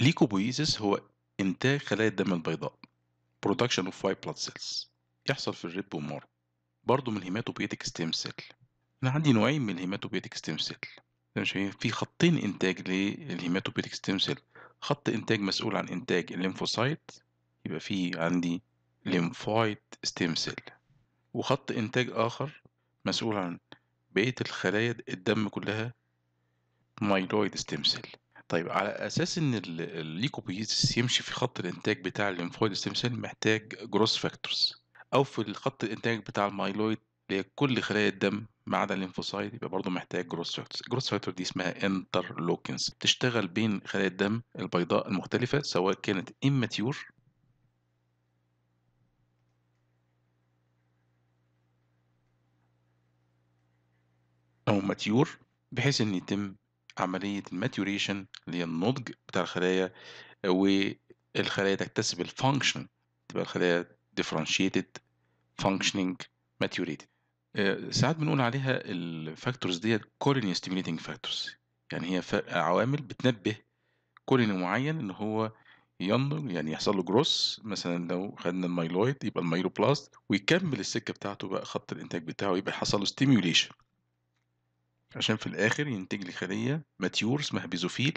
ليكوبويزيس هو إنتاج خلايا الدم البيضاء production of white blood cells يحصل في الريب والمارو برضه من الهيماتوبيتيك ستيم سيل أنا عندي نوعين من الهيماتوبيتيك ستيم سيل في خطين إنتاج للهيماتوبيتيك ستيم سيل خط إنتاج مسؤول عن إنتاج الليمفوسايت يبقى في عندي ليمفويد ستيم سيل وخط إنتاج آخر مسؤول عن بقية الخلايا الدم كلها مايلويد ستيم سيل طيب على أساس إن الليكوبيتس يمشي في خط الإنتاج بتاع الليمفويد ستيم سيل محتاج جروس فاكتورز أو في الخط الإنتاج بتاع المايلويد اللي هي كل خلايا الدم ما عدا الليمفوسايت يبقى برضه محتاج جروس فاكتورز جروس فاكتور دي اسمها انترلوكنز تشتغل بين خلايا الدم البيضاء المختلفة سواء كانت اماتيور أو ماتيور بحيث إن يتم عملية الماتيوريشن اللي هي النضج بتاع الخلايا والخلايا تكتسب الفانكشن تبقى الخلايا differentiated functioning maturated آه، ساعات بنقول عليها الفاكتورز ديت colony ستيميليتنج فاكتورز يعني هي عوامل بتنبه كوليني معين ان هو ينضج يعني يحصل له جروس مثلا لو خدنا المايلويد يبقى المايلوبلاست ويكمل السكه بتاعته بقى خط الانتاج بتاعه يبقى حصل له ستيميوليشن عشان في الاخر ينتج لي خليه ماتيور اسمها بيزوفيل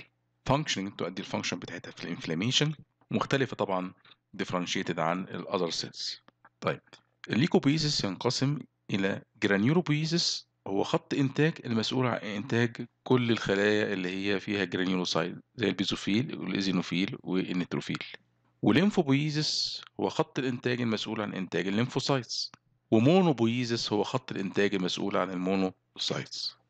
فانكشننج تؤدي الفانكشن بتاعتها في الانفلاميشن مختلفه طبعا ديفرنشيتد عن الاذر سيلز طيب الليكوبيزس ينقسم الى جرانيولوبيزس هو خط انتاج المسؤول عن انتاج كل الخلايا اللي هي فيها جرانيولوسايد زي البيزوفيل والايزينوفيل والنيتروفيل وليمفوبويزس هو خط الانتاج المسؤول عن انتاج الليمفوسايتس ومونوبويزس هو خط الانتاج المسؤول عن المونوسايتس